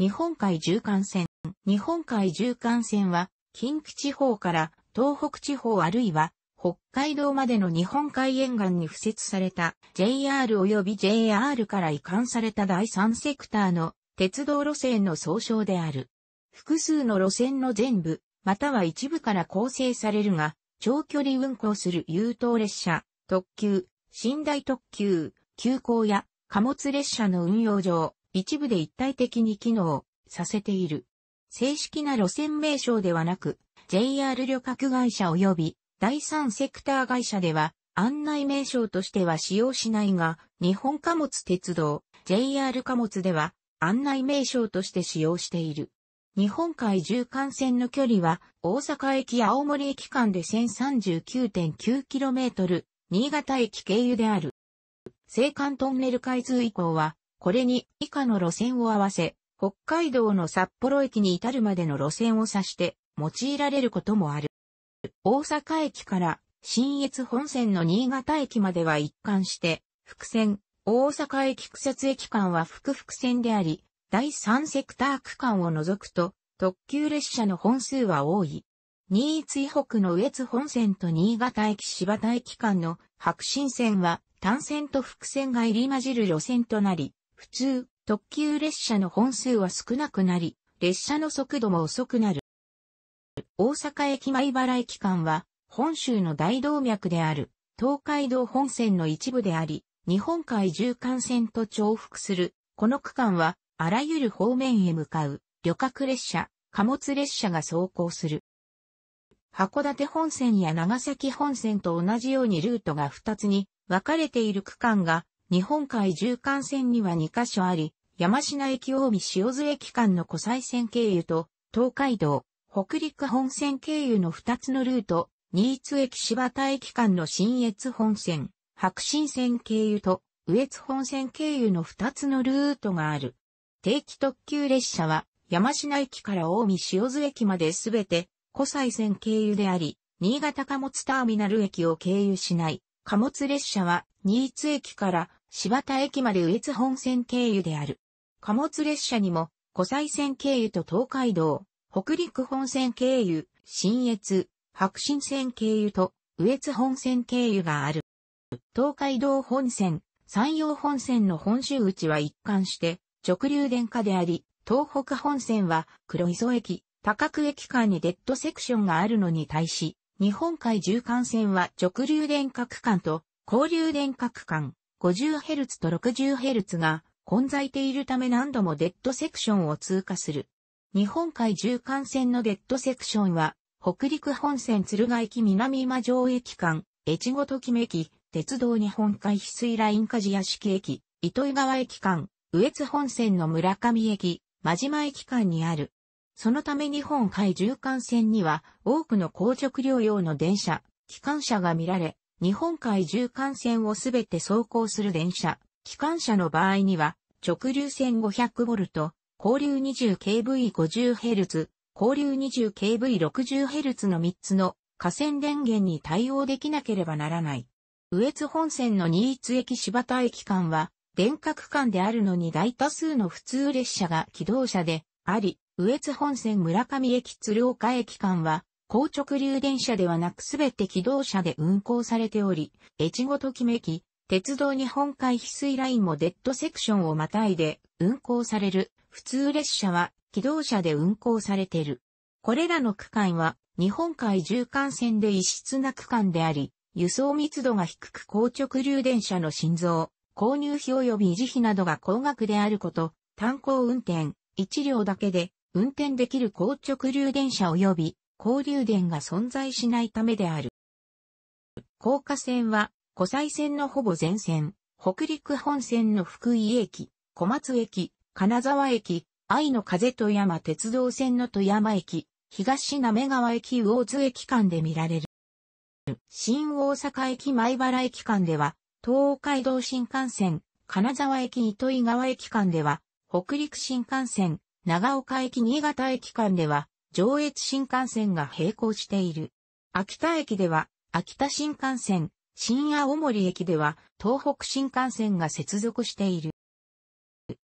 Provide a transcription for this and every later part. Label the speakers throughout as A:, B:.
A: 日本海縦貫線。日本海縦貫線は、近畿地方から東北地方あるいは北海道までの日本海沿岸に付設された JR 及び JR から移管された第三セクターの鉄道路線の総称である。複数の路線の全部、または一部から構成されるが、長距離運行する優等列車、特急、寝台特急、急行や貨物列車の運用上、一部で一体的に機能させている。正式な路線名称ではなく、JR 旅客会社及び第三セクター会社では案内名称としては使用しないが、日本貨物鉄道 JR 貨物では案内名称として使用している。日本海縦貫線の距離は大阪駅青森駅間で 1039.9km、新潟駅経由である。青函トンネル開通以降はこれに以下の路線を合わせ、北海道の札幌駅に至るまでの路線を指して用いられることもある。大阪駅から新越本線の新潟駅までは一貫して、伏線、大阪駅区設駅間は複々線であり、第三セクター区間を除くと、特急列車の本数は多い。新津以北の上津本線と新潟駅柴田駅間の白新線は単線と複線が入り混じる路線となり、普通、特急列車の本数は少なくなり、列車の速度も遅くなる。大阪駅前原駅間は、本州の大動脈である、東海道本線の一部であり、日本海縦貫線と重複する、この区間は、あらゆる方面へ向かう、旅客列車、貨物列車が走行する。函館本線や長崎本線と同じようにルートが2つに分かれている区間が日本海縦貫線には2カ所あり、山科駅大見塩津駅間の湖西線経由と、東海道、北陸本線経由の2つのルート、新津駅柴田駅間の新越本線、白新線経由と、上越本線経由の2つのルートがある。定期特急列車は、山科駅から大見塩津駅まで全て、湖西線経由であり、新潟貨物ターミナル駅を経由しない。貨物列車は、新津駅から柴田駅まで上越本線経由である。貨物列車にも、湖西線経由と東海道、北陸本線経由、新越、白新線経由と、上越本線経由がある。東海道本線、山陽本線の本州内は一貫して、直流電化であり、東北本線は黒磯駅、高久駅間にデッドセクションがあるのに対し、日本海縦貫線は直流電化区間と交流電化区間、50Hz と 60Hz が混在ているため何度もデッドセクションを通過する。日本海縦貫線のデッドセクションは、北陸本線鶴ヶ駅南今城駅間、越後ときめき、鉄道日本海翡翠ライン鍛冶屋敷駅、糸魚川駅間、羽越本線の村上駅、真島駅間にある。そのため日本海縦貫線には多くの硬直療養の電車、機関車が見られ、日本海縦貫線をすべて走行する電車、機関車の場合には、直流線 500V、交流 20kV50Hz、交流 20kV60Hz の3つの河川電源に対応できなければならない。上津本線の新津駅柴田駅間は、電化区間であるのに大多数の普通列車が機動車であり、上津本線村上駅鶴岡駅間は、硬直流電車ではなくすべて機動車で運行されており、越後ときめき、鉄道日本海翡翠ラインもデッドセクションをまたいで運行される普通列車は機動車で運行されてる。これらの区間は日本海縦貫線で異質な区間であり、輸送密度が低く硬直流電車の心臓、購入費及び維持費などが高額であること、単行運転、1両だけで運転できる硬直流電車及び交流電が存在しないためである。高架線は、湖西線のほぼ全線、北陸本線の福井駅、小松駅、金沢駅、愛の風富山鉄道線の富山駅、東滑川駅魚津駅間で見られる。新大阪駅前原駅間では、東海道新幹線、金沢駅糸魚川駅間では、北陸新幹線、長岡駅新潟駅間では、上越新幹線が並行している。秋田駅では、秋田新幹線、新青森駅では、東北新幹線が接続している。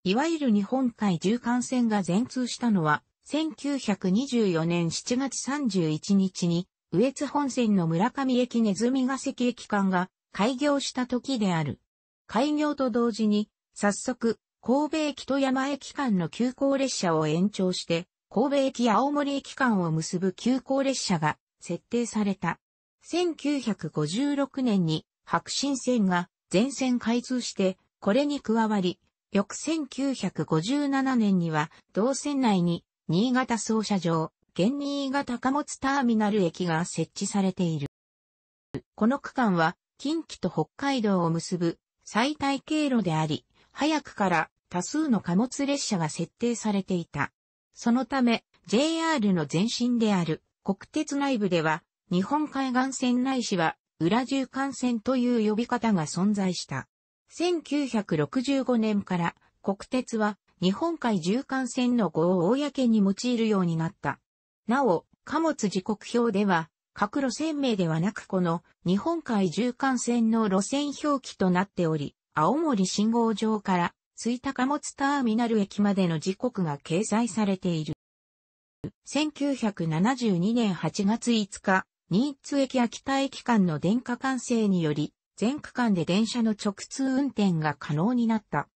A: いわゆる日本海縦幹線が全通したのは、1924年7月31日に、上越本線の村上駅ズミヶ関駅間が開業した時である。開業と同時に、早速、神戸駅と山駅間の急行列車を延長して、神戸駅青森駅間を結ぶ急行列車が設定された。1956年に白新線が全線開通して、これに加わり、翌1957年には同線内に新潟総社場、現新潟貨物ターミナル駅が設置されている。この区間は近畿と北海道を結ぶ最大経路であり、早くから多数の貨物列車が設定されていた。そのため、JR の前身である国鉄内部では、日本海岸線内市は、裏中間線という呼び方が存在した。1965年から国鉄は日本海縦貫線の語を公に用いるようになった。なお、貨物時刻表では、各路線名ではなくこの日本海縦貫線の路線表記となっており、青森信号場から吹田貨物ターミナル駅までの時刻が掲載されている。1972年8月5日、新津駅秋田駅間の電化完成により、全区間で電車の直通運転が可能になった。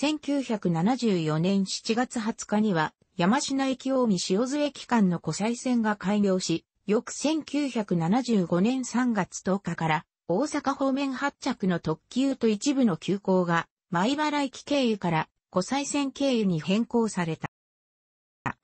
A: 1974年7月20日には、山品駅近見塩津駅間の湖西線が開業し、翌1975年3月10日から、大阪方面発着の特急と一部の急行が前原駅経由から湖西線経由に変更された。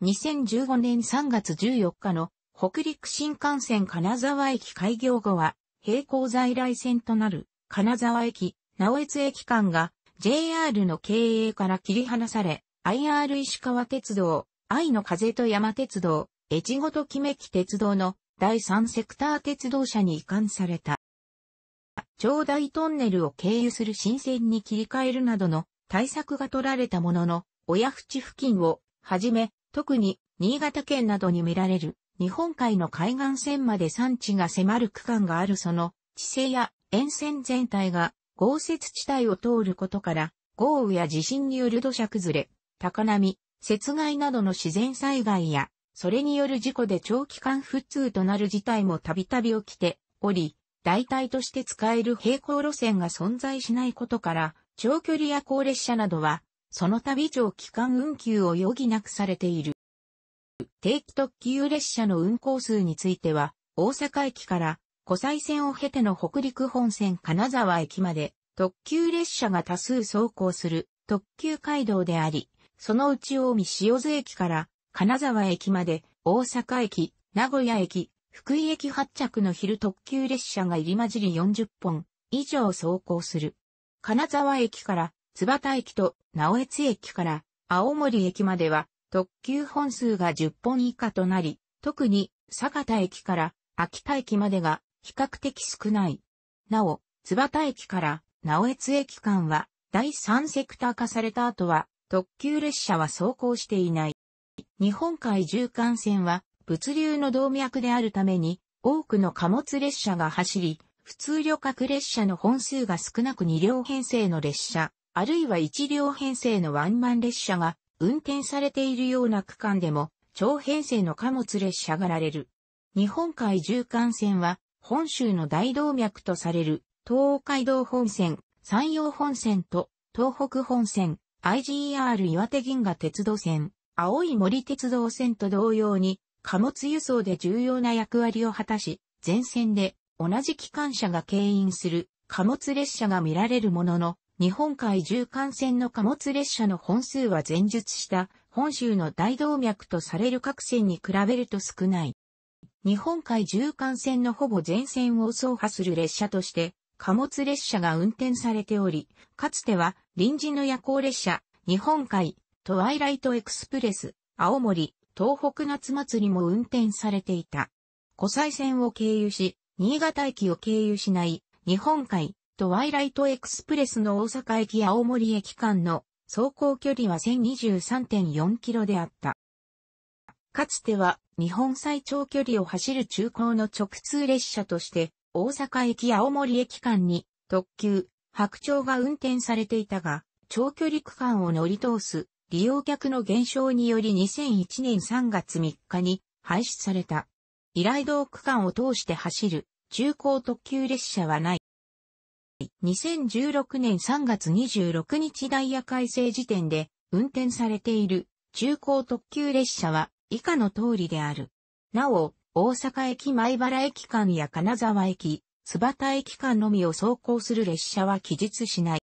A: 2015年3月14日の北陸新幹線金沢駅開業後は、並行在来線となる金沢駅、直江津駅間が JR の経営から切り離され、IR 石川鉄道、愛の風と山鉄道、越後ときめき鉄道の第三セクター鉄道車に移管された。長大トンネルを経由する新線に切り替えるなどの対策が取られたものの、親淵付近をはじめ、特に新潟県などに見られる日本海の海岸線まで産地が迫る区間があるその地勢や沿線全体が豪雪地帯を通ることから、豪雨や地震による土砂崩れ、高波、雪害などの自然災害や、それによる事故で長期間不通となる事態もたびたび起きており、代替として使える平行路線が存在しないことから、長距離夜行列車などは、その度長期間運休を余儀なくされている。定期特急列車の運行数については、大阪駅から湖西線を経ての北陸本線金沢駅まで特急列車が多数走行する特急街道であり、そのうち大見塩津駅から金沢駅まで大阪駅、名古屋駅、福井駅発着の昼特急列車が入り混じり40本以上走行する。金沢駅から津畑駅と直江津駅から青森駅までは特急本数が10本以下となり、特に坂田駅から秋田駅までが比較的少ない。なお、津畑駅から直江津駅間は第3セクター化された後は特急列車は走行していない。日本海縦貫線は物流の動脈であるために、多くの貨物列車が走り、普通旅客列車の本数が少なく2両編成の列車、あるいは1両編成のワンマン列車が運転されているような区間でも、長編成の貨物列車がられる。日本海縦貫線は、本州の大動脈とされる、東海道本線、山陽本線と、東北本線、IGR 岩手銀河鉄道線、青い森鉄道線と同様に、貨物輸送で重要な役割を果たし、前線で同じ機関車が牽引する貨物列車が見られるものの、日本海縦貫線の貨物列車の本数は前述した本州の大動脈とされる各線に比べると少ない。日本海縦貫線のほぼ全線を走破する列車として、貨物列車が運転されており、かつては臨時の夜行列車、日本海、トワイライトエクスプレス、青森、東北夏祭りも運転されていた。湖西線を経由し、新潟駅を経由しない日本海トワイライトエクスプレスの大阪駅青森駅間の走行距離は1023.4キロであった。かつては日本最長距離を走る中高の直通列車として大阪駅青森駅間に特急白鳥が運転されていたが長距離区間を乗り通す利用客の減少により2001年3月3日に廃止された。依頼道区間を通して走る中高特急列車はない。2016年3月26日ダイヤ改正時点で運転されている中高特急列車は以下の通りである。なお、大阪駅前原駅間や金沢駅、津畑駅間のみを走行する列車は記述しない。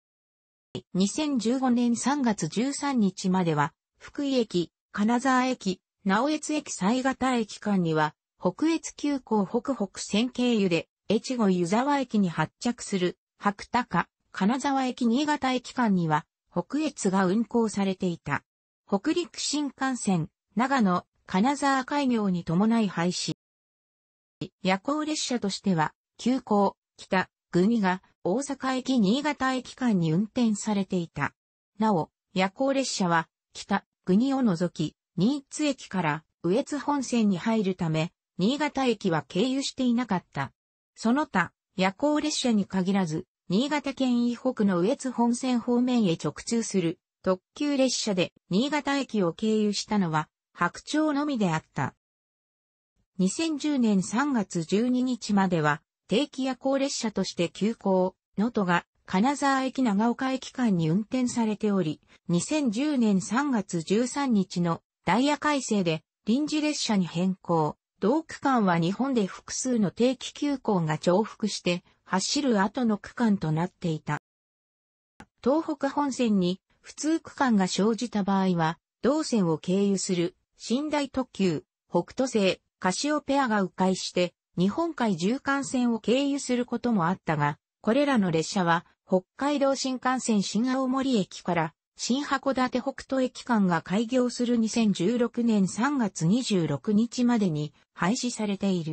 A: 2015年3月13日までは、福井駅、金沢駅、直越駅西方駅間には、北越急行北北線経由で、越後湯沢駅に発着する、白高、金沢駅新潟駅間には、北越が運行されていた。北陸新幹線、長野、金沢開業に伴い廃止。夜行列車としては、急行、北、国が大阪駅新潟駅間に運転されていた。なお、夜行列車は北国を除き、新津駅から上津本線に入るため、新潟駅は経由していなかった。その他、夜行列車に限らず、新潟県以北の上津本線方面へ直通する特急列車で新潟駅を経由したのは白鳥のみであった。2010年3月12日までは定期夜行列車として急行、能登が金沢駅長岡駅間に運転されており、2010年3月13日のダイヤ改正で臨時列車に変更。同区間は日本で複数の定期急行が重複して走る後の区間となっていた。東北本線に普通区間が生じた場合は、同線を経由する寝台特急、北斗星、カシオペアが迂回して日本海縦貫線を経由することもあったが、これらの列車は北海道新幹線新青森駅から新函館北斗駅間が開業する2016年3月26日までに廃止されている。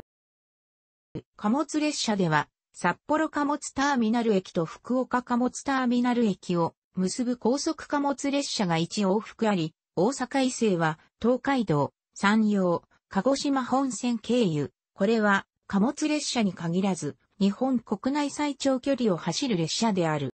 A: 貨物列車では札幌貨物ターミナル駅と福岡貨物ターミナル駅を結ぶ高速貨物列車が1往復あり、大阪伊勢は東海道、山陽、鹿児島本線経由。これは貨物列車に限らず、日本国内最長距離を走る列車である。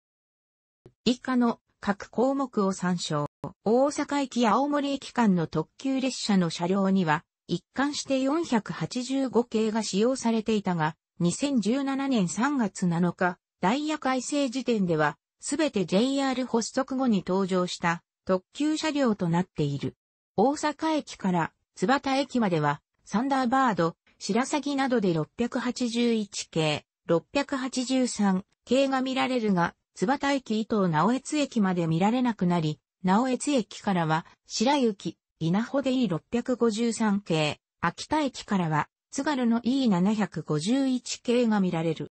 A: 以下の各項目を参照。大阪駅や青森駅間の特急列車の車両には、一貫して485系が使用されていたが、2017年3月7日、ダイヤ改正時点では、すべて JR 発足後に登場した特急車両となっている。大阪駅から津畑駅までは、サンダーバード、白鷺などで681系、683系が見られるが、津端駅伊藤直越駅まで見られなくなり、直越駅からは、白雪、稲穂で E653 系、秋田駅からは、津軽の E751 系が見られる。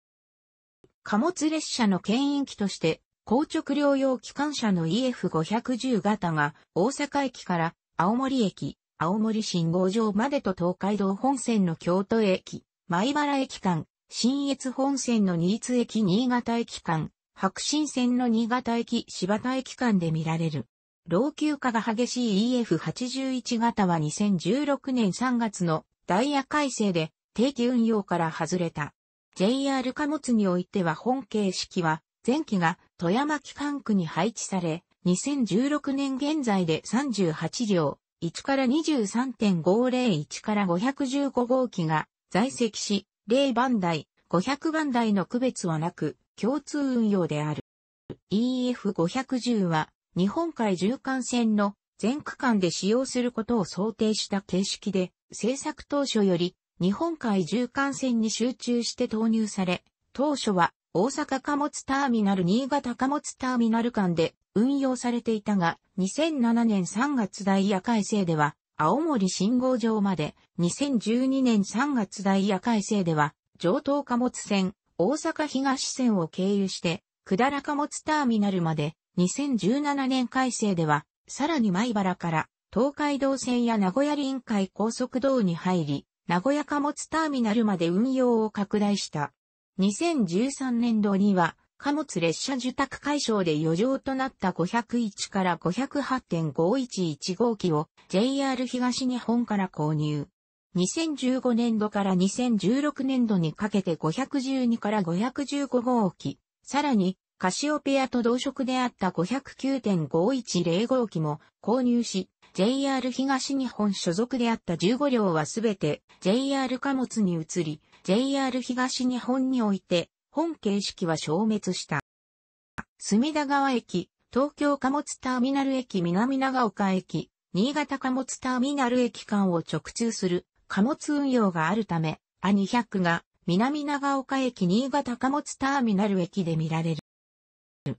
A: 貨物列車の牽引機として、硬直療養機関車の EF510 型が、大阪駅から青森駅、青森信号場までと東海道本線の京都駅、米原駅間、新越本線の新津駅新潟駅間、白新線の新潟駅柴田駅間で見られる。老朽化が激しい EF81 型は2016年3月のダイヤ改正で定期運用から外れた。JR 貨物においては本形式は前期が富山機関区に配置され、2016年現在で38両、1から23.501から515号機が在籍し、0番台、500番台の区別はなく、共通運用である。EF510 は、日本海縦貫線の全区間で使用することを想定した形式で、製作当初より日本海縦貫線に集中して投入され、当初は大阪貨物ターミナル新潟貨物ターミナル間で運用されていたが、2007年3月ダイヤ改正では、青森信号場まで、2012年3月ダイヤ改正では、上東貨物線、大阪東線を経由して、百ら貨物ターミナルまで、2017年改正では、さらに米原から、東海道線や名古屋臨海高速道に入り、名古屋貨物ターミナルまで運用を拡大した。2013年度には、貨物列車受託解消で余剰となった501から508.511号機を JR 東日本から購入。2015年度から2016年度にかけて512から515号機、さらに、カシオペアと同色であった509.510号機も購入し、JR 東日本所属であった15両はすべて JR 貨物に移り、JR 東日本において、本形式は消滅した。隅田川駅、東京貨物ターミナル駅南長岡駅、新潟貨物ターミナル駅間を直通する貨物運用があるため、a 200が南長岡駅新潟貨物ターミナル駅で見られる。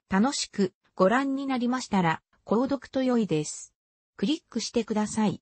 A: 楽しくご覧になりましたら、購読と良いです。クリックしてください。